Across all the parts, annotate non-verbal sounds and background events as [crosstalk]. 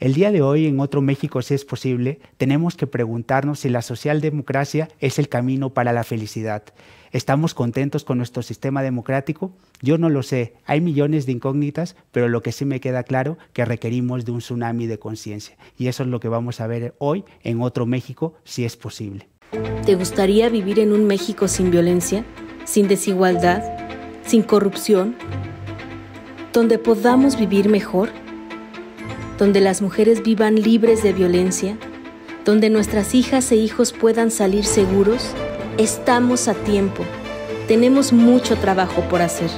El día de hoy, en otro México, si es posible, tenemos que preguntarnos si la socialdemocracia es el camino para la felicidad. ¿Estamos contentos con nuestro sistema democrático? Yo no lo sé, hay millones de incógnitas, pero lo que sí me queda claro es que requerimos de un tsunami de conciencia. Y eso es lo que vamos a ver hoy en otro México, si es posible. ¿Te gustaría vivir en un México sin violencia, sin desigualdad, sin corrupción? ¿Donde podamos vivir mejor? donde las mujeres vivan libres de violencia, donde nuestras hijas e hijos puedan salir seguros, estamos a tiempo. Tenemos mucho trabajo por hacer.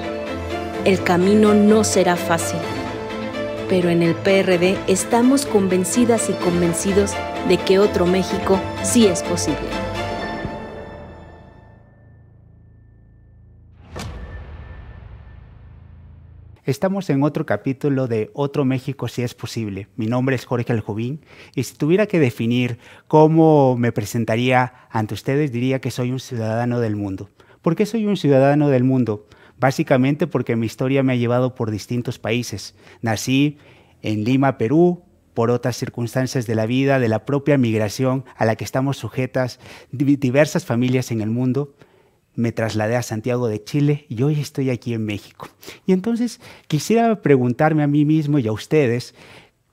El camino no será fácil. Pero en el PRD estamos convencidas y convencidos de que otro México sí es posible. Estamos en otro capítulo de Otro México si es posible. Mi nombre es Jorge Aljubín y si tuviera que definir cómo me presentaría ante ustedes diría que soy un ciudadano del mundo. ¿Por qué soy un ciudadano del mundo? Básicamente porque mi historia me ha llevado por distintos países. Nací en Lima, Perú, por otras circunstancias de la vida, de la propia migración a la que estamos sujetas diversas familias en el mundo me trasladé a Santiago de Chile y hoy estoy aquí en México. Y entonces quisiera preguntarme a mí mismo y a ustedes,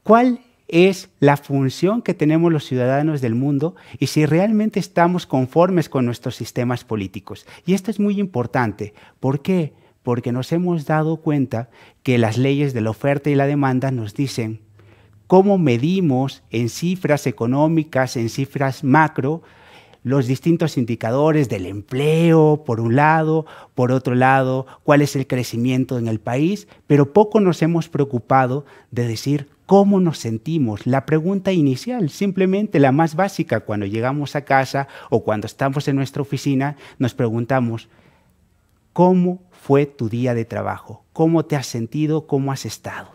¿cuál es la función que tenemos los ciudadanos del mundo y si realmente estamos conformes con nuestros sistemas políticos? Y esto es muy importante. ¿Por qué? Porque nos hemos dado cuenta que las leyes de la oferta y la demanda nos dicen cómo medimos en cifras económicas, en cifras macro, los distintos indicadores del empleo, por un lado, por otro lado, cuál es el crecimiento en el país, pero poco nos hemos preocupado de decir cómo nos sentimos. La pregunta inicial, simplemente la más básica, cuando llegamos a casa o cuando estamos en nuestra oficina, nos preguntamos, ¿cómo fue tu día de trabajo? ¿Cómo te has sentido? ¿Cómo has estado?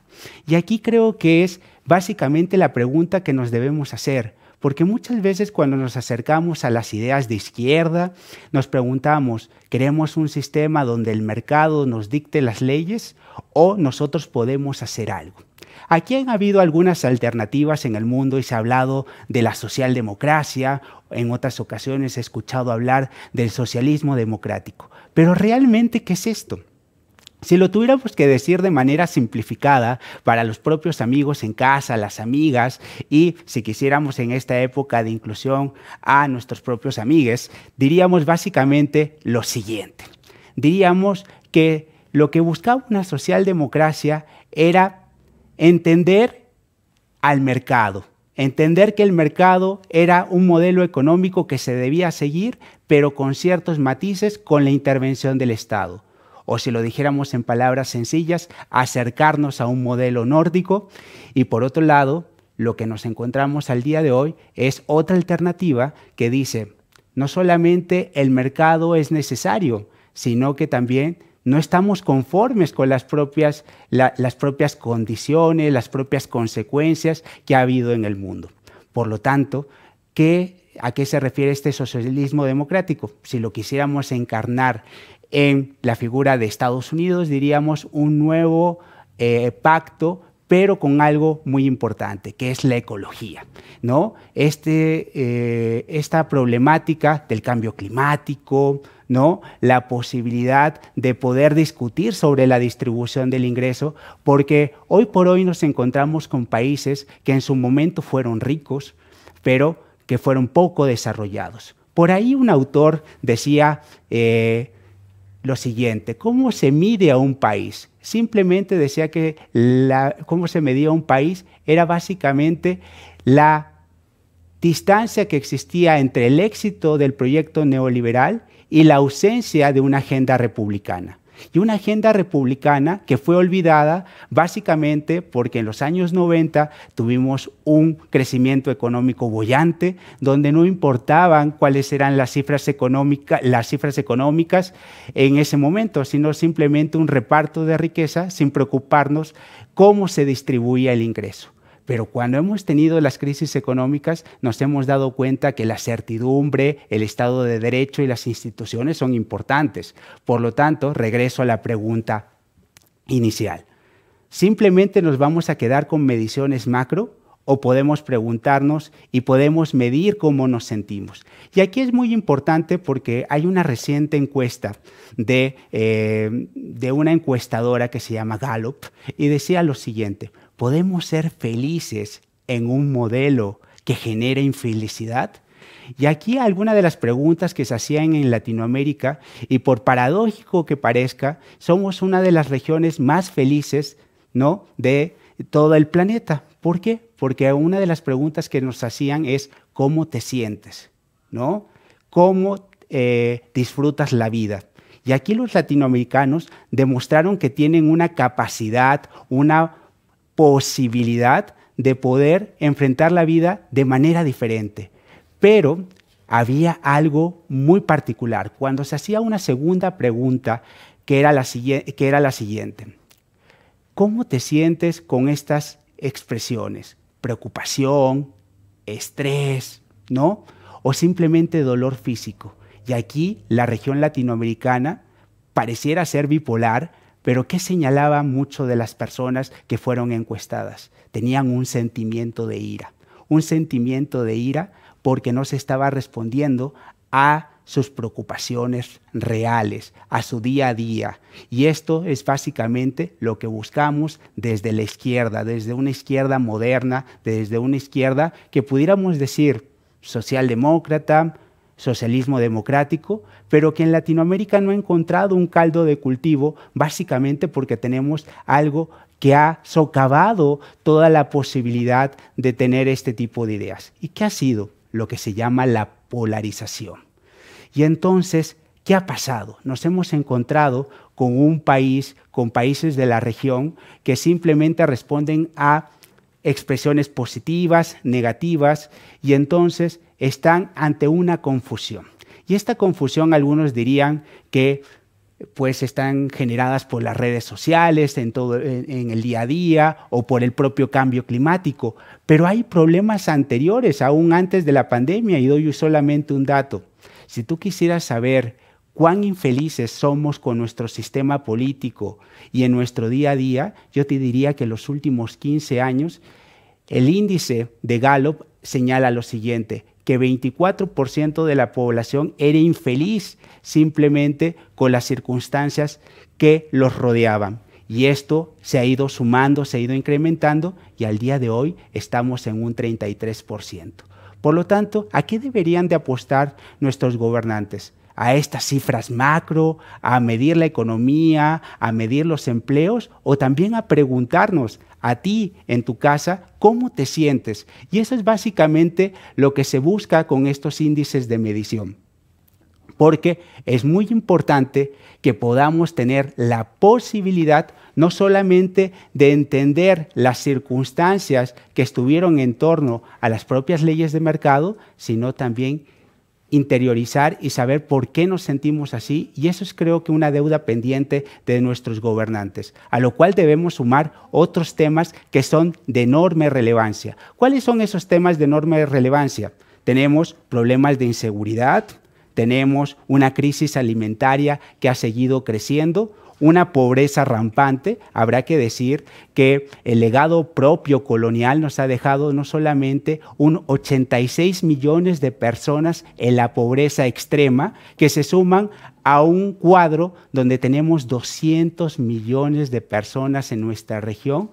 Y aquí creo que es básicamente la pregunta que nos debemos hacer porque muchas veces cuando nos acercamos a las ideas de izquierda, nos preguntamos, ¿queremos un sistema donde el mercado nos dicte las leyes o nosotros podemos hacer algo? Aquí han habido algunas alternativas en el mundo y se ha hablado de la socialdemocracia, en otras ocasiones he escuchado hablar del socialismo democrático. Pero realmente, ¿qué es esto? Si lo tuviéramos que decir de manera simplificada para los propios amigos en casa, las amigas, y si quisiéramos en esta época de inclusión a nuestros propios amigues, diríamos básicamente lo siguiente. Diríamos que lo que buscaba una socialdemocracia era entender al mercado, entender que el mercado era un modelo económico que se debía seguir, pero con ciertos matices con la intervención del Estado o si lo dijéramos en palabras sencillas, acercarnos a un modelo nórdico. Y por otro lado, lo que nos encontramos al día de hoy es otra alternativa que dice, no solamente el mercado es necesario, sino que también no estamos conformes con las propias, las propias condiciones, las propias consecuencias que ha habido en el mundo. Por lo tanto, ¿a qué se refiere este socialismo democrático? Si lo quisiéramos encarnar en la figura de Estados Unidos, diríamos, un nuevo eh, pacto pero con algo muy importante, que es la ecología. ¿no? Este, eh, esta problemática del cambio climático, ¿no? la posibilidad de poder discutir sobre la distribución del ingreso, porque hoy por hoy nos encontramos con países que en su momento fueron ricos, pero que fueron poco desarrollados. Por ahí un autor decía, eh, lo siguiente, ¿cómo se mide a un país? Simplemente decía que la, cómo se medía un país era básicamente la distancia que existía entre el éxito del proyecto neoliberal y la ausencia de una agenda republicana y una agenda republicana que fue olvidada básicamente porque en los años 90 tuvimos un crecimiento económico bollante donde no importaban cuáles eran las cifras, económicas las cifras económicas en ese momento, sino simplemente un reparto de riqueza sin preocuparnos cómo se distribuía el ingreso. Pero cuando hemos tenido las crisis económicas, nos hemos dado cuenta que la certidumbre, el Estado de Derecho y las instituciones son importantes. Por lo tanto, regreso a la pregunta inicial. ¿Simplemente nos vamos a quedar con mediciones macro? o podemos preguntarnos y podemos medir cómo nos sentimos. Y aquí es muy importante porque hay una reciente encuesta de, eh, de una encuestadora que se llama Gallup y decía lo siguiente, ¿Podemos ser felices en un modelo que genere infelicidad? Y aquí alguna de las preguntas que se hacían en Latinoamérica, y por paradójico que parezca, somos una de las regiones más felices ¿no? de todo el planeta. ¿Por qué? Porque una de las preguntas que nos hacían es ¿cómo te sientes? ¿No? ¿Cómo eh, disfrutas la vida? Y aquí los latinoamericanos demostraron que tienen una capacidad, una posibilidad de poder enfrentar la vida de manera diferente. Pero había algo muy particular cuando se hacía una segunda pregunta que era la, que era la siguiente. ¿Cómo te sientes con estas expresiones? Preocupación, estrés, ¿no? O simplemente dolor físico. Y aquí la región latinoamericana pareciera ser bipolar, pero ¿qué señalaba mucho de las personas que fueron encuestadas? Tenían un sentimiento de ira, un sentimiento de ira porque no se estaba respondiendo a sus preocupaciones reales, a su día a día. Y esto es básicamente lo que buscamos desde la izquierda, desde una izquierda moderna, desde una izquierda que pudiéramos decir socialdemócrata, socialismo democrático, pero que en Latinoamérica no ha encontrado un caldo de cultivo, básicamente porque tenemos algo que ha socavado toda la posibilidad de tener este tipo de ideas, y qué ha sido lo que se llama la polarización. Y entonces, ¿qué ha pasado? Nos hemos encontrado con un país, con países de la región, que simplemente responden a expresiones positivas, negativas, y entonces están ante una confusión. Y esta confusión algunos dirían que pues están generadas por las redes sociales, en, todo, en, en, el día a día o por el propio cambio climático. Pero hay problemas anteriores, aún antes de la pandemia, y doy solamente un dato. Si tú quisieras saber cuán infelices somos con nuestro sistema político y en nuestro día a día, yo te diría que en los últimos 15 años el índice de Gallup señala lo siguiente, que 24% de la población era infeliz simplemente con las circunstancias que los rodeaban. Y esto se ha ido sumando, se ha ido incrementando y al día de hoy estamos en un 33%. Por lo tanto, ¿a qué deberían de apostar nuestros gobernantes? a estas cifras macro, a medir la economía, a medir los empleos o también a preguntarnos a ti en tu casa cómo te sientes. Y eso es básicamente lo que se busca con estos índices de medición. Porque es muy importante que podamos tener la posibilidad no solamente de entender las circunstancias que estuvieron en torno a las propias leyes de mercado, sino también interiorizar y saber por qué nos sentimos así y eso es creo que una deuda pendiente de nuestros gobernantes, a lo cual debemos sumar otros temas que son de enorme relevancia. ¿Cuáles son esos temas de enorme relevancia? Tenemos problemas de inseguridad, tenemos una crisis alimentaria que ha seguido creciendo, una pobreza rampante, habrá que decir que el legado propio colonial nos ha dejado no solamente un 86 millones de personas en la pobreza extrema, que se suman a un cuadro donde tenemos 200 millones de personas en nuestra región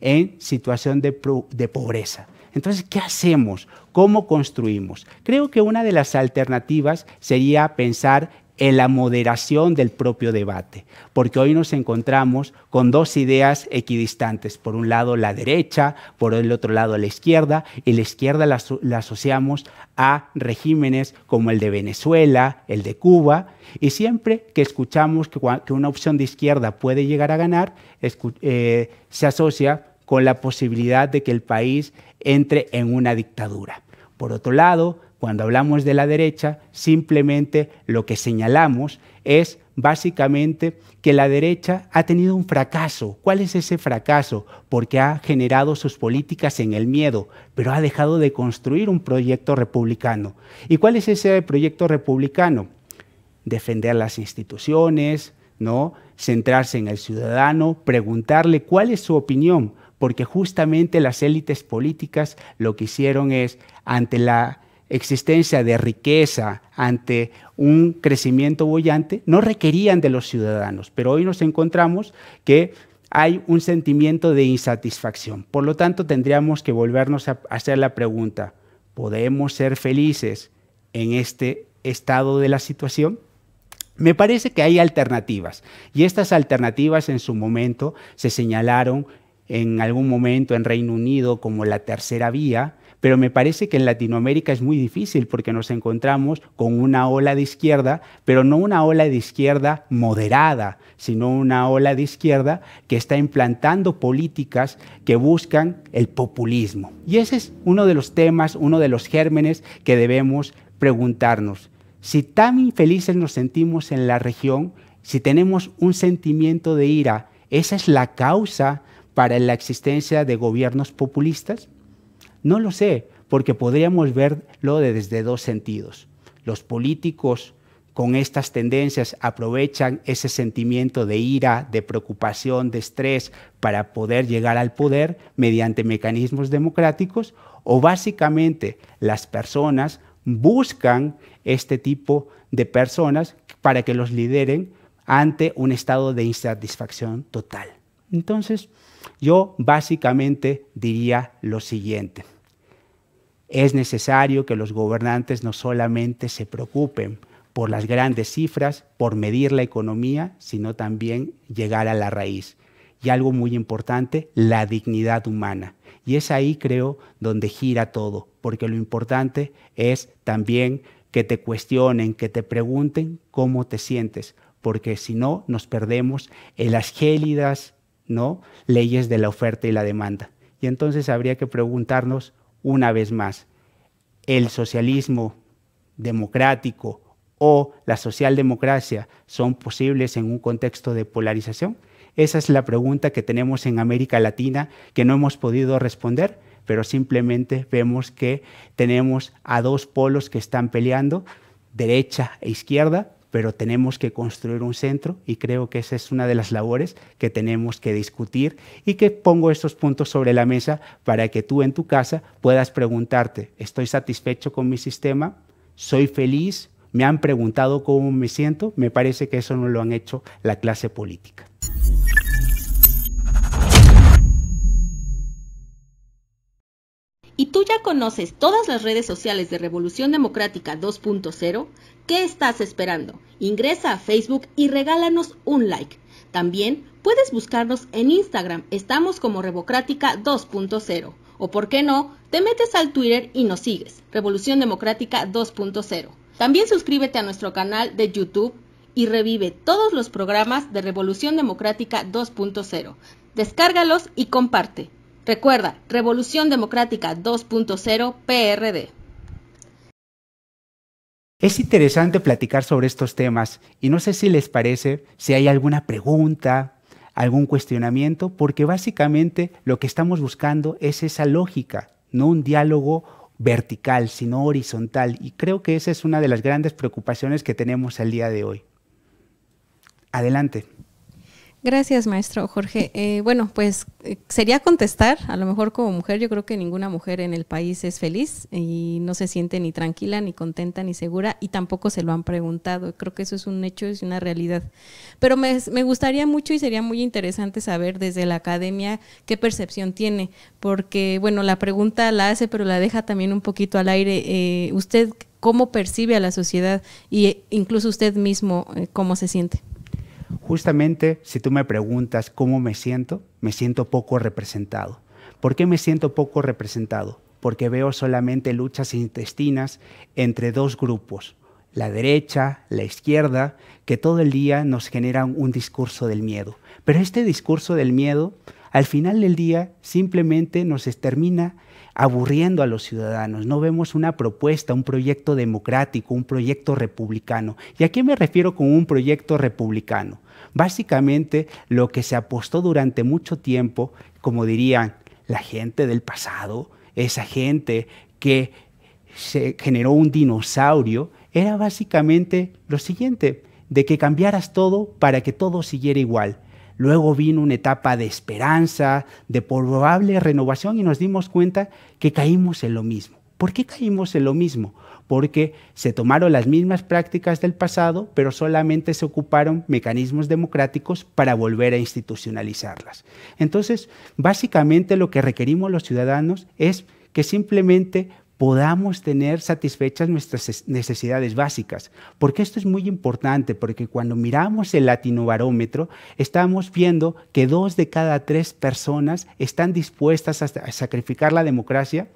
en situación de, de pobreza. Entonces, ¿qué hacemos? ¿Cómo construimos? Creo que una de las alternativas sería pensar en la moderación del propio debate, porque hoy nos encontramos con dos ideas equidistantes, por un lado la derecha, por el otro lado la izquierda, y la izquierda la, asociamos a regímenes como el de Venezuela, el de Cuba, y siempre que escuchamos que, una opción de izquierda puede llegar a ganar, eh, se asocia con la posibilidad de que el país entre en una dictadura. Por otro lado, cuando hablamos de la derecha, simplemente lo que señalamos es básicamente que la derecha ha tenido un fracaso. ¿Cuál es ese fracaso? Porque ha generado sus políticas en el miedo, pero ha dejado de construir un proyecto republicano. ¿Y cuál es ese proyecto republicano? Defender las instituciones, ¿no? Centrarse en el ciudadano, preguntarle cuál es su opinión, porque justamente las élites políticas lo que hicieron es ante la existencia de riqueza ante un crecimiento bollante no requerían de los ciudadanos, pero hoy nos encontramos que hay un sentimiento de insatisfacción. Por lo tanto, tendríamos que volvernos a hacer la pregunta, ¿podemos ser felices en este estado de la situación? Me parece que hay alternativas y estas alternativas en su momento se señalaron en algún momento en Reino Unido como la tercera vía, pero me parece que en Latinoamérica es muy difícil porque nos encontramos con una ola de izquierda, pero no una ola de izquierda moderada, sino una ola de izquierda que está implantando políticas que buscan el populismo. Y ese es uno de los temas, uno de los gérmenes que debemos preguntarnos. Si tan infelices nos sentimos en la región, si tenemos un sentimiento de ira, ¿esa es la causa para la existencia de gobiernos populistas? No lo sé, porque podríamos verlo desde dos sentidos. Los políticos con estas tendencias aprovechan ese sentimiento de ira, de preocupación, de estrés para poder llegar al poder mediante mecanismos democráticos o básicamente las personas buscan este tipo de personas para que los lideren ante un estado de insatisfacción total. Entonces, yo básicamente diría lo siguiente es necesario que los gobernantes no solamente se preocupen por las grandes cifras, por medir la economía, sino también llegar a la raíz. Y algo muy importante, la dignidad humana. Y es ahí, creo, donde gira todo, porque lo importante es también que te cuestionen, que te pregunten cómo te sientes, porque si no, nos perdemos en las gélidas ¿no? leyes de la oferta y la demanda. Y entonces habría que preguntarnos una vez más, el socialismo democrático o la socialdemocracia son posibles en un contexto de polarización? Esa es la pregunta que tenemos en América Latina que no hemos podido responder, pero simplemente vemos que tenemos a dos polos que están peleando, derecha e izquierda, pero tenemos que construir un centro y creo que esa es una de las labores que tenemos que discutir y que pongo estos puntos sobre la mesa para que tú en tu casa puedas preguntarte, ¿estoy satisfecho con mi sistema? ¿Soy feliz? ¿Me han preguntado cómo me siento? Me parece que eso no lo han hecho la clase política. tú ya conoces todas las redes sociales de Revolución Democrática 2.0, ¿qué estás esperando? Ingresa a Facebook y regálanos un like. También puedes buscarnos en Instagram, estamos como Revocrática 2.0. O por qué no, te metes al Twitter y nos sigues, Revolución Democrática 2.0. También suscríbete a nuestro canal de YouTube y revive todos los programas de Revolución Democrática 2.0. Descárgalos y comparte. Recuerda, Revolución Democrática 2.0 PRD. Es interesante platicar sobre estos temas y no sé si les parece, si hay alguna pregunta, algún cuestionamiento, porque básicamente lo que estamos buscando es esa lógica, no un diálogo vertical, sino horizontal. Y creo que esa es una de las grandes preocupaciones que tenemos al día de hoy. Adelante. Gracias, maestro Jorge. Eh, bueno, pues eh, sería contestar, a lo mejor como mujer, yo creo que ninguna mujer en el país es feliz y no se siente ni tranquila, ni contenta, ni segura y tampoco se lo han preguntado. Creo que eso es un hecho, es una realidad. Pero me, gustaría mucho y sería muy interesante saber desde la academia qué percepción tiene, porque bueno, la pregunta la hace, pero la deja también un poquito al aire. Eh, ¿Usted cómo percibe a la sociedad e incluso usted mismo cómo se siente? Justamente, si tú me preguntas cómo me siento, me siento poco representado. ¿Por qué me siento poco representado? Porque veo solamente luchas intestinas entre dos grupos, la derecha, la izquierda, que todo el día nos generan un discurso del miedo. Pero este discurso del miedo, al final del día, simplemente nos extermina, aburriendo a los ciudadanos. No vemos una propuesta, un proyecto democrático, un proyecto republicano. ¿Y a qué me refiero con un proyecto republicano? Básicamente lo que se apostó durante mucho tiempo, como dirían la gente del pasado, esa gente que se generó un dinosaurio, era básicamente lo siguiente, de que cambiaras todo para que todo siguiera igual. Luego vino una etapa de esperanza, de probable renovación y nos dimos cuenta que caímos en lo mismo. ¿Por qué caímos en lo mismo? porque se tomaron las mismas prácticas del pasado, pero solamente se ocuparon mecanismos democráticos para volver a institucionalizarlas. Entonces, básicamente lo que requerimos los ciudadanos es que simplemente podamos tener satisfechas nuestras necesidades básicas. Porque esto es muy importante, porque cuando miramos el latinobarómetro, estamos viendo que dos de cada tres personas están dispuestas a sacrificar la democracia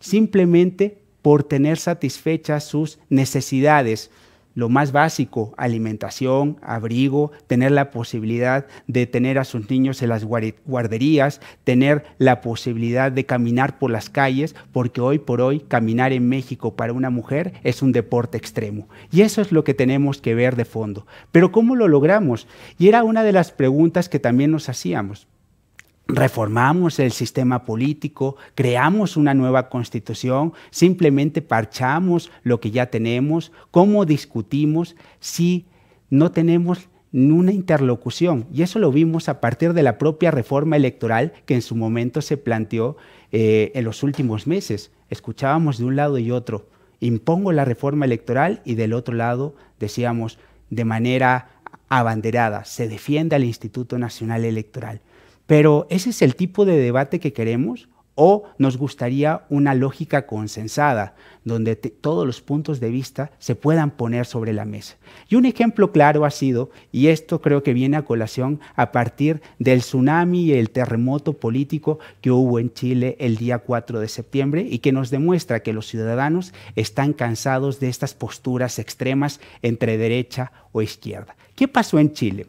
simplemente por tener satisfechas sus necesidades. Lo más básico, alimentación, abrigo, tener la posibilidad de tener a sus niños en las guarderías, tener la posibilidad de caminar por las calles, porque hoy por hoy caminar en México para una mujer es un deporte extremo. Y eso es lo que tenemos que ver de fondo. Pero ¿cómo lo logramos? Y era una de las preguntas que también nos hacíamos reformamos el sistema político, creamos una nueva constitución, simplemente parchamos lo que ya tenemos, cómo discutimos si no tenemos una interlocución. Y eso lo vimos a partir de la propia reforma electoral que en su momento se planteó eh, en los últimos meses. Escuchábamos de un lado y otro, impongo la reforma electoral y del otro lado decíamos de manera abanderada, se defiende al Instituto Nacional Electoral. Pero ese es el tipo de debate que queremos o nos gustaría una lógica consensada, donde todos los puntos de vista se puedan poner sobre la mesa. Y un ejemplo claro ha sido, y esto creo que viene a colación a partir del tsunami y el terremoto político que hubo en Chile el día 4 de septiembre y que nos demuestra que los ciudadanos están cansados de estas posturas extremas entre derecha o izquierda. ¿Qué pasó en Chile?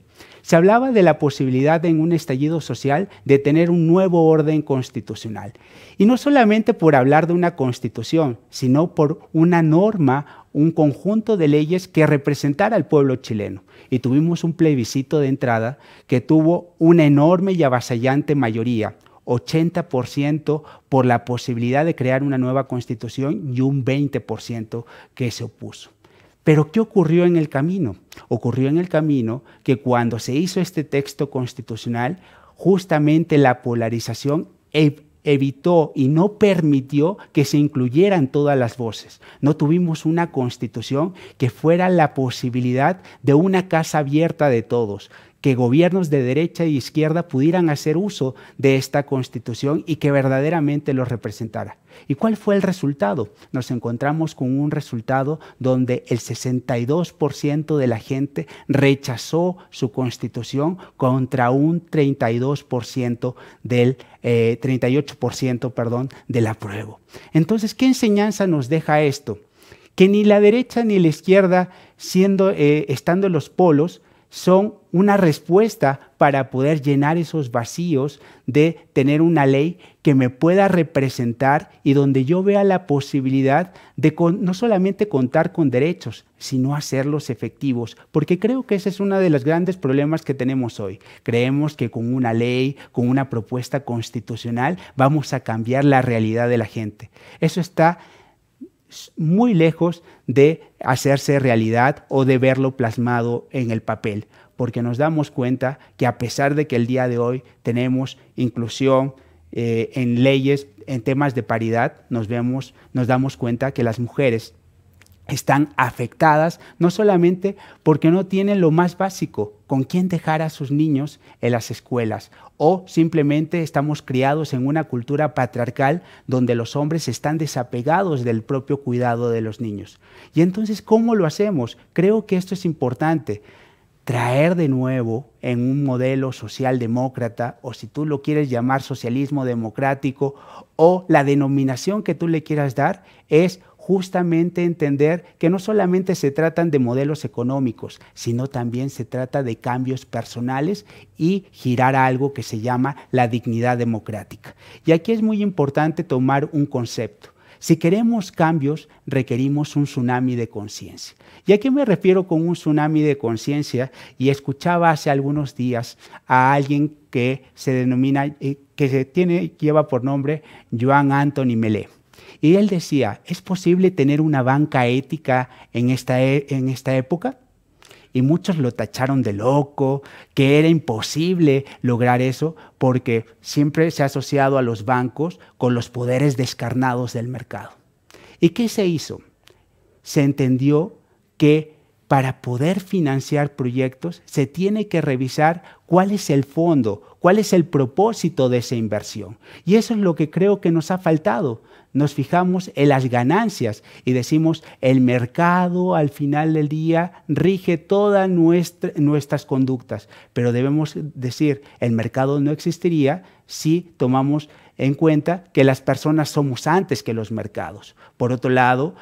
Se hablaba de la posibilidad en un estallido social de tener un nuevo orden constitucional. Y no solamente por hablar de una constitución, sino por una norma, un conjunto de leyes que representara al pueblo chileno. Y tuvimos un plebiscito de entrada que tuvo una enorme y avasallante mayoría, 80% por la posibilidad de crear una nueva constitución y un 20% que se opuso. Pero ¿qué ocurrió en el camino? Ocurrió en el camino que cuando se hizo este texto constitucional, justamente la polarización evitó y no permitió que se incluyeran todas las voces. No tuvimos una constitución que fuera la posibilidad de una casa abierta de todos, que gobiernos de derecha e izquierda pudieran hacer uso de esta constitución y que verdaderamente los representara. ¿Y cuál fue el resultado? Nos encontramos con un resultado donde el 62% de la gente rechazó su constitución contra un 32% del 38% eh, perdón, del apruebo. Entonces, ¿qué enseñanza nos deja esto? Que ni la derecha ni la izquierda, siendo, eh, estando en los polos, son una respuesta para poder llenar esos vacíos de tener una ley que me pueda representar y donde yo vea la posibilidad de no solamente contar con derechos, sino hacerlos efectivos, porque creo que ese es uno de los grandes problemas que tenemos hoy. Creemos que con una ley, con una propuesta constitucional, vamos a cambiar la realidad de la gente. Eso está muy lejos de hacerse realidad o de verlo plasmado en el papel, porque nos damos cuenta que a pesar de que el día de hoy tenemos inclusión eh, en leyes, en temas de paridad, nos, vemos, nos damos cuenta que las mujeres están afectadas, no solamente porque no tienen lo más básico, con quién dejar a sus niños en las escuelas, o simplemente estamos criados en una cultura patriarcal donde los hombres están desapegados del propio cuidado de los niños. Y entonces, ¿cómo lo hacemos? Creo que esto es importante traer de nuevo en un modelo socialdemócrata, o si tú lo quieres llamar socialismo democrático, o la denominación que tú le quieras dar, es justamente entender que no solamente se tratan de modelos económicos, sino también se trata de cambios personales y girar a algo que se llama la dignidad democrática. Y aquí es muy importante tomar un concepto. Si queremos cambios, requerimos un tsunami de conciencia. ¿Y aquí me refiero con un tsunami de conciencia? Y escuchaba hace algunos días a alguien que se denomina, eh, que se tiene, lleva por nombre Joan Anthony Melé. Y él decía, ¿es posible tener una banca ética en esta, e, en esta época? Y muchos lo tacharon de loco, que era imposible lograr eso, porque siempre se ha asociado a los bancos con los poderes descarnados del mercado. ¿Y qué se hizo? Se entendió que para poder financiar proyectos se tiene que revisar cuál es el fondo, cuál es el propósito de esa inversión. Y eso es lo que creo que nos ha faltado nos fijamos en las ganancias y decimos, el mercado al final del día rige todas nuestras conductas, pero debemos decir, el mercado no existiría si tomamos en cuenta que las personas somos antes que los mercados. Por otro lado,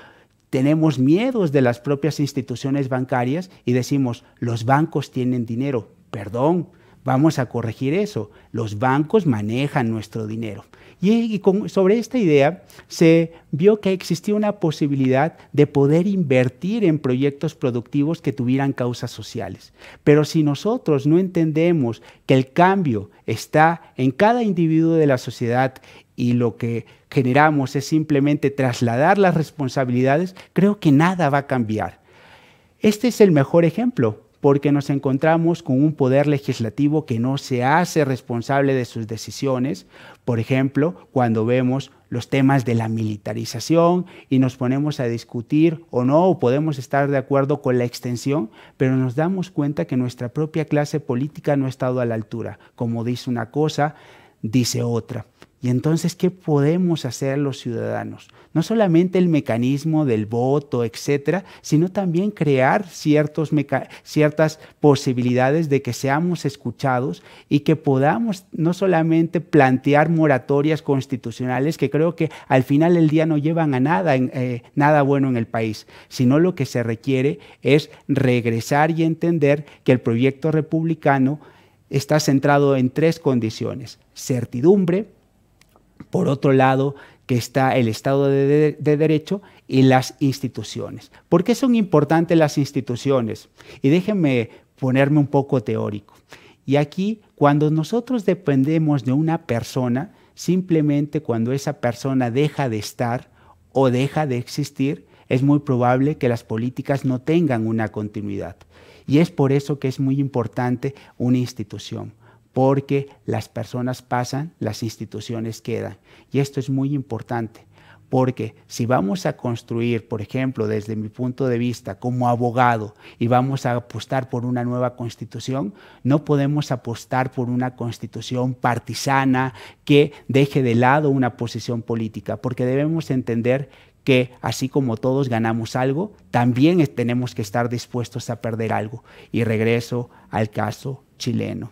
tenemos miedos de las propias instituciones bancarias y decimos, los bancos tienen dinero, perdón, vamos a corregir eso, los bancos manejan nuestro dinero. Y, sobre esta idea se vio que existía una posibilidad de poder invertir en proyectos productivos que tuvieran causas sociales. Pero si nosotros no entendemos que el cambio está en cada individuo de la sociedad y lo que generamos es simplemente trasladar las responsabilidades, creo que nada va a cambiar. Este es el mejor ejemplo porque nos encontramos con un poder legislativo que no se hace responsable de sus decisiones. Por ejemplo, cuando vemos los temas de la militarización y nos ponemos a discutir o no, o podemos estar de acuerdo con la extensión, pero nos damos cuenta que nuestra propia clase política no ha estado a la altura. Como dice una cosa, dice otra. Y entonces, ¿qué podemos hacer los ciudadanos? No solamente el mecanismo del voto, etcétera, sino también crear ciertos ciertas posibilidades de que seamos escuchados y que podamos no solamente plantear moratorias constitucionales, que creo que al final del día no llevan a nada, eh, nada bueno en el país, sino lo que se requiere es regresar y entender que el proyecto republicano está centrado en tres condiciones, certidumbre, por otro lado, que está el Estado de, Derecho y las instituciones. ¿Por qué son importantes las instituciones? Y déjenme ponerme un poco teórico. Y aquí, cuando nosotros dependemos de una persona, simplemente cuando esa persona deja de estar o deja de existir, es muy probable que las políticas no tengan una continuidad. Y es por eso que es muy importante una institución porque las personas pasan, las instituciones quedan. Y esto es muy importante, porque si vamos a construir, por ejemplo, desde mi punto de vista como abogado, y vamos a apostar por una nueva constitución, no podemos apostar por una constitución partisana que deje de lado una posición política, porque debemos entender que así como todos ganamos algo, también tenemos que estar dispuestos a perder algo. Y regreso al caso chileno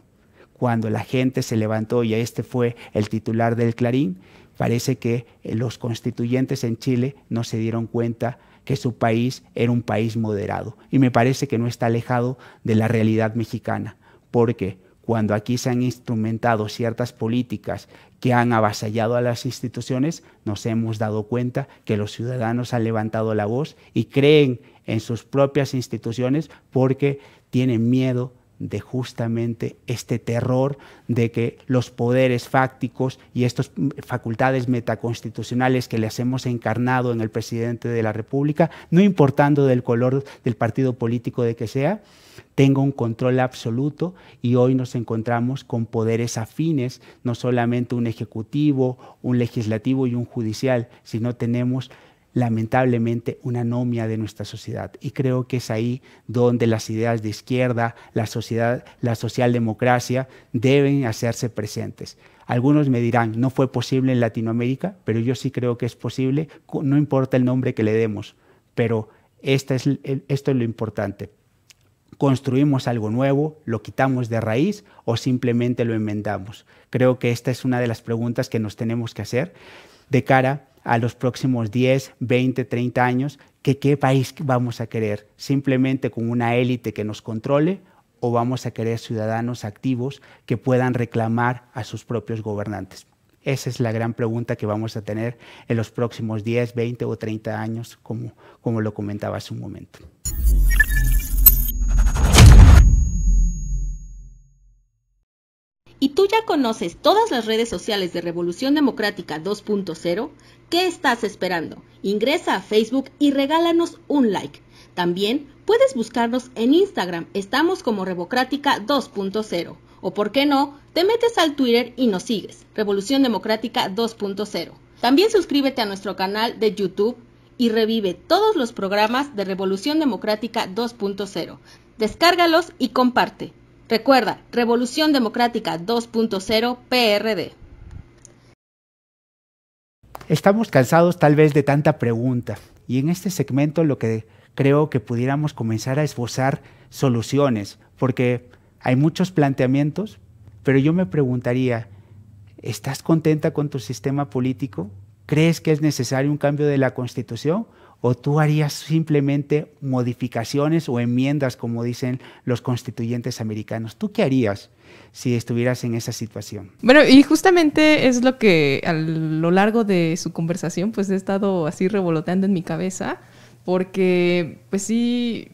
cuando la gente se levantó y este fue el titular del Clarín, parece que eh, los constituyentes en Chile no se dieron cuenta que su país era un país moderado. Y me parece que no está alejado de la realidad mexicana, porque cuando aquí se han instrumentado ciertas políticas que han avasallado a las instituciones, nos hemos dado cuenta que los ciudadanos han levantado la voz y creen en sus propias instituciones porque tienen miedo de justamente este terror de que los poderes fácticos y estas facultades metaconstitucionales que les hemos encarnado en el presidente de la República, no importando del color del partido político de que sea, tenga un control absoluto y hoy nos encontramos con poderes afines, no solamente un ejecutivo, un legislativo y un judicial, sino tenemos lamentablemente una anomia de nuestra sociedad. Y creo que es ahí donde las ideas de izquierda, la sociedad, la socialdemocracia deben hacerse presentes. Algunos me dirán, no fue posible en Latinoamérica, pero yo sí creo que es posible, no importa el nombre que le demos, pero esta es, eh, esto es lo importante. Construimos algo nuevo, lo quitamos de raíz o simplemente lo enmendamos. Creo que esta es una de las preguntas que nos tenemos que hacer de cara a los próximos 10, 20, 30 años, qué país vamos a querer, simplemente con una élite que nos controle o vamos a querer ciudadanos activos que puedan reclamar a sus propios gobernantes. Esa es la gran pregunta que vamos a tener en los próximos 10, 20 o 30 años, como, como lo comentaba hace un momento. ¿Y tú ya conoces todas las redes sociales de Revolución Democrática 2.0? ¿Qué estás esperando? Ingresa a Facebook y regálanos un like. También puedes buscarnos en Instagram, estamos como Revocrática 2.0. O por qué no, te metes al Twitter y nos sigues, Revolución Democrática 2.0. También suscríbete a nuestro canal de YouTube y revive todos los programas de Revolución Democrática 2.0. Descárgalos y comparte. Recuerda, Revolución Democrática 2.0 PRD. Estamos cansados tal vez de tanta pregunta y en este segmento lo que creo que pudiéramos comenzar a esbozar soluciones, porque hay muchos planteamientos, pero yo me preguntaría, ¿estás contenta con tu sistema político? ¿Crees que es necesario un cambio de la Constitución? o tú harías simplemente modificaciones o enmiendas, como dicen los constituyentes americanos. ¿Tú qué harías si estuvieras en esa situación? Bueno, y justamente es lo que a lo largo de su conversación pues he estado así revoloteando en mi cabeza, porque pues sí,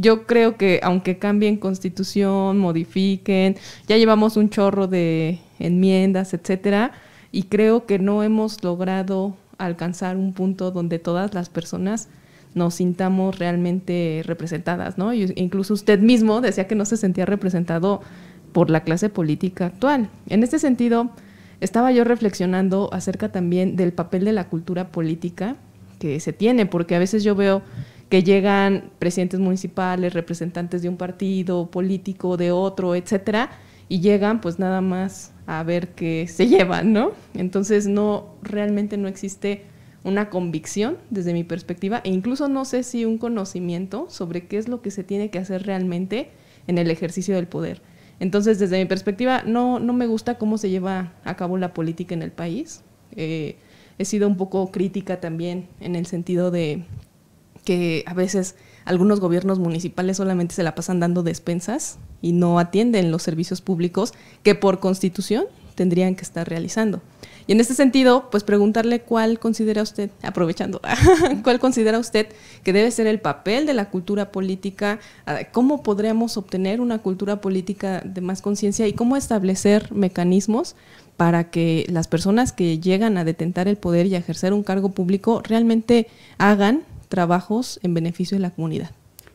yo creo que aunque cambien constitución, modifiquen, ya llevamos un chorro de enmiendas, etcétera, y creo que no hemos logrado alcanzar un punto donde todas las personas nos sintamos realmente representadas, ¿no? incluso usted mismo decía que no se sentía representado por la clase política actual. En este sentido, estaba yo reflexionando acerca también del papel de la cultura política que se tiene, porque a veces yo veo que llegan presidentes municipales, representantes de un partido político, de otro, etcétera, y llegan pues nada más a ver qué se [laughs] llevan, ¿no? Entonces no, realmente no existe una convicción desde mi perspectiva e incluso no sé si un conocimiento sobre qué es lo que se tiene que hacer realmente en el ejercicio del poder. Entonces, desde mi perspectiva, no, no me gusta cómo se lleva a cabo la política en el país. Eh, he sido un poco crítica también en el sentido de que a veces algunos gobiernos municipales solamente se la pasan dando despensas y no atienden los servicios públicos que por constitución tendrían que estar realizando. Y en este sentido, pues preguntarle cuál considera usted, aprovechando, [laughs] cuál considera usted que debe ser el papel de la cultura política, cómo podríamos obtener una cultura política de más conciencia y cómo establecer mecanismos para que las personas que llegan a detentar el poder y a ejercer un cargo público realmente hagan trabajos en beneficio de la comunidad.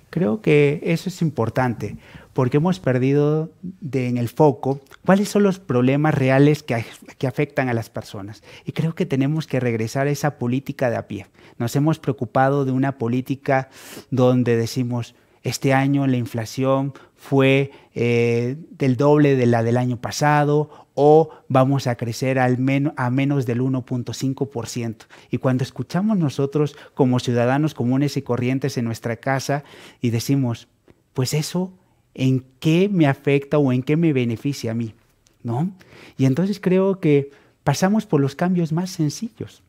Creo que eso es importante porque hemos perdido en el foco cuáles son los problemas reales que, afectan a las personas. Y creo que tenemos que regresar a esa política de a pie. Nos hemos preocupado de una política donde decimos, este año la inflación fue eh, del doble de la del año pasado o vamos a crecer a menos del 1.5%. Y cuando escuchamos nosotros como ciudadanos comunes y corrientes en nuestra casa y decimos, pues eso, ¿en qué me afecta o en qué me beneficia a mí? ¿No? Y entonces creo que pasamos por los cambios más sencillos.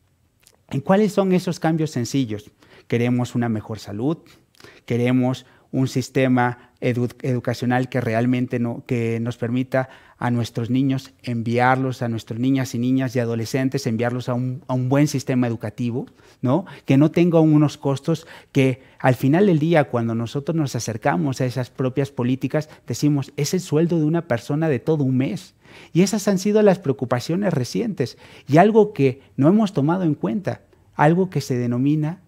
¿En cuáles son esos cambios sencillos? Queremos una mejor salud, queremos un sistema educacional que realmente que nos permita a nuestros niños enviarlos, a nuestras niñas y niñas y adolescentes, enviarlos a un, buen sistema educativo, ¿no? que no tenga unos costos que al final del día, cuando nosotros nos acercamos a esas propias políticas, decimos, es el sueldo de una persona de todo un mes. Y esas han sido las preocupaciones recientes y algo que no hemos tomado en cuenta, algo que se denomina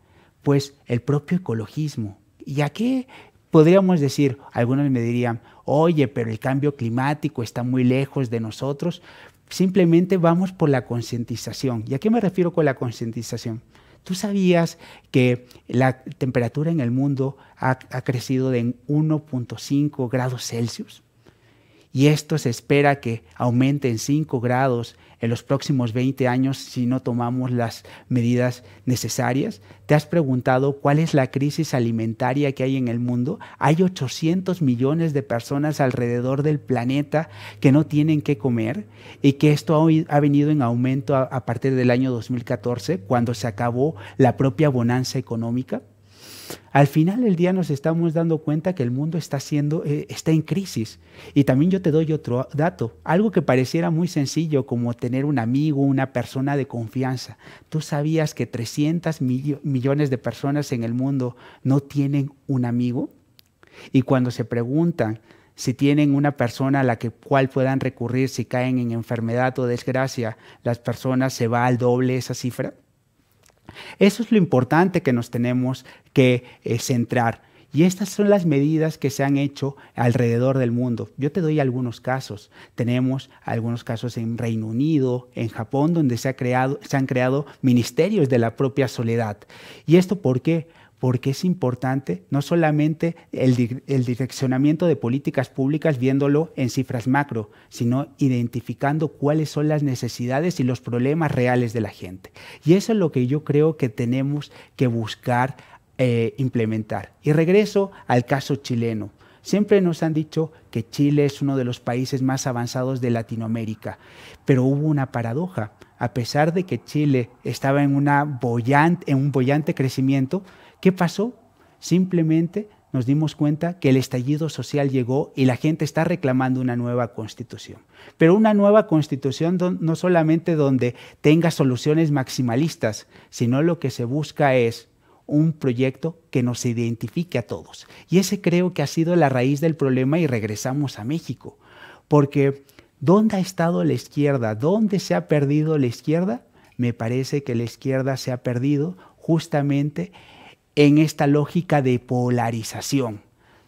pues el propio ecologismo. ¿Y a qué Podríamos decir, algunos me dirían, oye, pero el cambio climático está muy lejos de nosotros. Simplemente vamos por la concientización. ¿Y a qué me refiero con la concientización? ¿Tú sabías que la temperatura en el mundo ha, crecido de 1.5 grados Celsius? y esto se espera que aumente en 5 grados en los próximos 20 años si no tomamos las medidas necesarias? ¿Te has preguntado cuál es la crisis alimentaria que hay en el mundo? Hay 800 millones de personas alrededor del planeta que no tienen qué comer y que esto ha venido en aumento a, partir del año 2014, cuando se acabó la propia bonanza económica. Al final del día nos estamos dando cuenta que el mundo está siendo eh, está en crisis. Y también yo te doy otro dato, algo que pareciera muy sencillo como tener un amigo, una persona de confianza. Tú sabías que 300 millones de personas en el mundo no tienen un amigo. Y cuando se preguntan si tienen una persona a la que, cual puedan recurrir si caen en enfermedad o desgracia, las personas se va al doble esa cifra. Eso es lo importante que nos tenemos que eh, centrar. Y estas son las medidas que se han hecho alrededor del mundo. Yo te doy algunos casos. Tenemos algunos casos en Reino Unido, en Japón, donde se, se han creado ministerios de la propia soledad. ¿Y esto por qué? porque es importante no solamente el, direccionamiento de políticas públicas viéndolo en cifras macro, sino identificando cuáles son las necesidades y los problemas reales de la gente. Y eso es lo que yo creo que tenemos que buscar eh, implementar. Y regreso al caso chileno. Siempre nos han dicho que Chile es uno de los países más avanzados de Latinoamérica, pero hubo una paradoja. A pesar de que Chile estaba en, una en un bollante crecimiento, ¿Qué pasó? Simplemente nos dimos cuenta que el estallido social llegó y la gente está reclamando una nueva constitución. Pero una nueva constitución no solamente donde tenga soluciones maximalistas, sino lo que se busca es un proyecto que nos identifique a todos. Y ese creo que ha sido la raíz del problema y regresamos a México. Porque ¿dónde ha estado la izquierda? ¿Dónde se ha perdido la izquierda? Me parece que la izquierda se ha perdido justamente en esta lógica de polarización,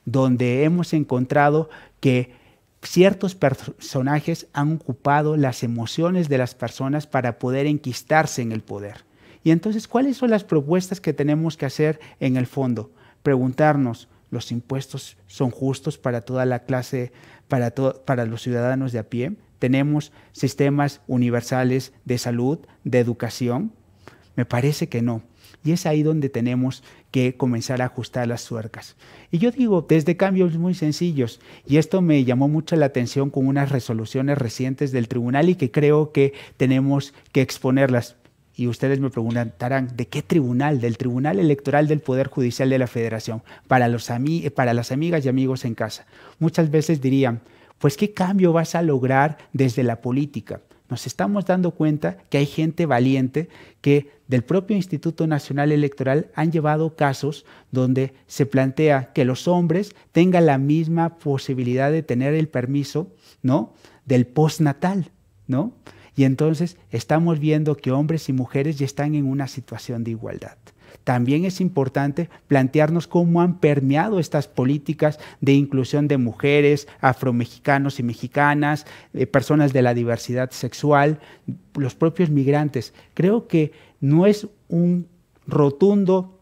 donde hemos encontrado que ciertos personajes han ocupado las emociones de las personas para poder enquistarse en el poder. Y entonces, ¿cuáles son las propuestas que tenemos que hacer en el fondo? Preguntarnos, ¿los impuestos son justos para toda la clase, para, los ciudadanos de a pie? ¿Tenemos sistemas universales de salud, de educación? Me parece que no. Y es ahí donde tenemos que comenzar a ajustar las suercas. Y yo digo, desde cambios muy sencillos, y esto me llamó mucho la atención con unas resoluciones recientes del tribunal y que creo que tenemos que exponerlas. Y ustedes me preguntarán, ¿de qué tribunal? Del Tribunal Electoral del Poder Judicial de la Federación, para, para las amigas y amigos en casa. Muchas veces dirían, pues ¿qué cambio vas a lograr desde la política? nos estamos dando cuenta que hay gente valiente que del propio Instituto Nacional Electoral han llevado casos donde se plantea que los hombres tengan la misma posibilidad de tener el permiso, ¿no? del postnatal, ¿no? Y entonces estamos viendo que hombres y mujeres ya están en una situación de igualdad también es importante plantearnos cómo han permeado estas políticas de inclusión de mujeres, afromexicanos y mexicanas, eh, personas de la diversidad sexual, los propios migrantes. Creo que no es un rotundo,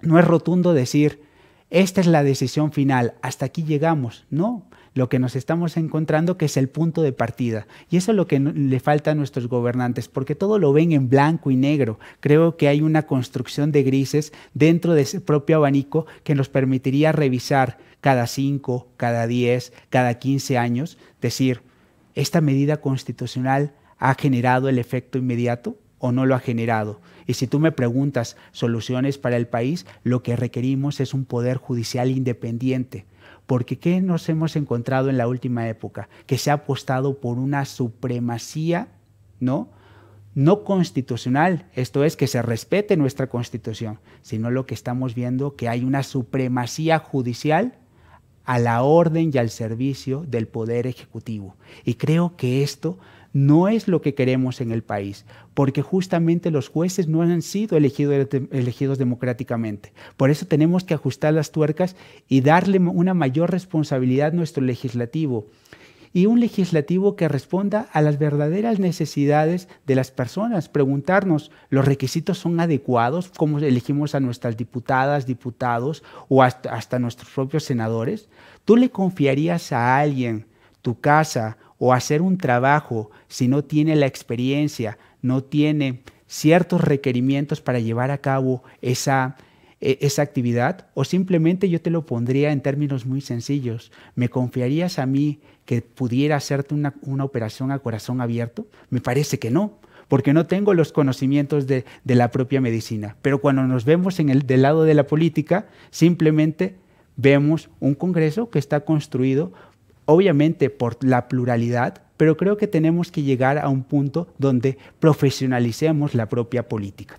no es rotundo decir, esta es la decisión final, hasta aquí llegamos. No, lo que nos estamos encontrando, que es el punto de partida. Y eso es lo que le falta a nuestros gobernantes, porque todo lo ven en blanco y negro. Creo que hay una construcción de grises dentro de ese propio abanico que nos permitiría revisar cada 5, cada 10, cada 15 años, decir, ¿esta medida constitucional ha generado el efecto inmediato? o no lo ha generado. Y si tú me preguntas soluciones para el país, lo que requerimos es un poder judicial independiente, porque ¿qué nos hemos encontrado en la última época? Que se ha apostado por una supremacía, ¿no? No constitucional, esto es, que se respete nuestra constitución, sino lo que estamos viendo, que hay una supremacía judicial a la orden y al servicio del poder ejecutivo. Y creo que esto no es lo que queremos en el país, porque justamente los jueces no han sido elegidos democráticamente. Por eso tenemos que ajustar las tuercas y darle una mayor responsabilidad a nuestro legislativo y un legislativo que responda a las verdaderas necesidades de las personas. Preguntarnos, ¿los requisitos son adecuados? ¿Cómo elegimos a nuestras diputadas, diputados o hasta, hasta nuestros propios senadores? ¿Tú le confiarías a alguien tu casa o hacer un trabajo si no tiene la experiencia, no tiene ciertos requerimientos para llevar a cabo esa, e, esa actividad o simplemente yo te lo pondría en términos muy sencillos. ¿Me confiarías a mí que pudiera hacerte una, operación a corazón abierto? Me parece que no, porque no tengo los conocimientos de, la propia medicina. Pero cuando nos vemos en el, del lado de la política, simplemente vemos un Congreso que está construido obviamente por la pluralidad, pero creo que tenemos que llegar a un punto donde profesionalicemos la propia política.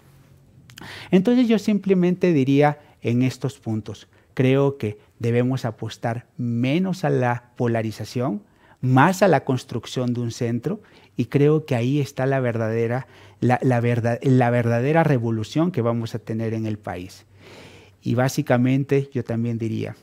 Entonces yo simplemente diría en estos puntos, creo que debemos apostar menos a la polarización, más a la construcción de un centro y creo que ahí está la verdadera, la, verdadera revolución que vamos a tener en el país. Y básicamente yo también diría,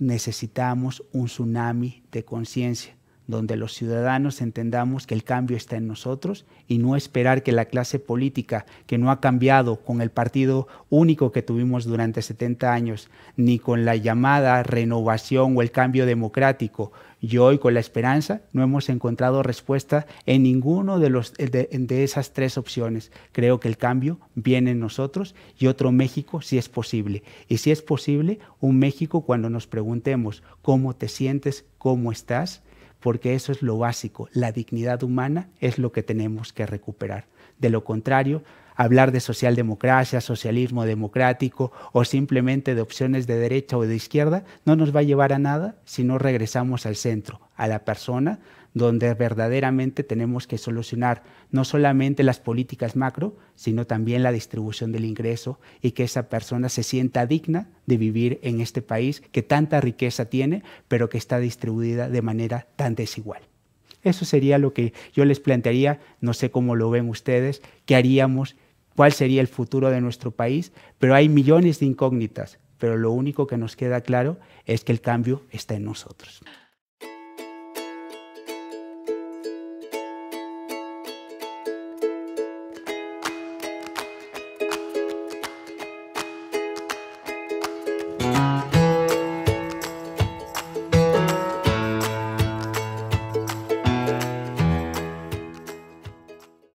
necesitamos un tsunami de conciencia donde los ciudadanos entendamos que el cambio está en nosotros y no esperar que la clase política, que no ha cambiado con el partido único que tuvimos durante 70 años, ni con la llamada renovación o el cambio democrático, y hoy con la esperanza no hemos encontrado respuesta en ninguno de, de esas tres opciones. Creo que el cambio viene en nosotros y otro México si es posible. Y si es posible, un México cuando nos preguntemos cómo te sientes, cómo estás, porque eso es lo básico, la dignidad humana es lo que tenemos que recuperar. De lo contrario, hablar de socialdemocracia, socialismo democrático o simplemente de opciones de derecha o de izquierda no nos va a llevar a nada si no regresamos al centro, a la persona, donde verdaderamente tenemos que solucionar no solamente las políticas macro, sino también la distribución del ingreso y que esa persona se sienta digna de vivir en este país que tanta riqueza tiene, pero que está distribuida de manera tan desigual. Eso sería lo que yo les plantearía, no sé cómo lo ven ustedes, qué haríamos, cuál sería el futuro de nuestro país, pero hay millones de incógnitas, pero lo único que nos queda claro es que el cambio está en nosotros.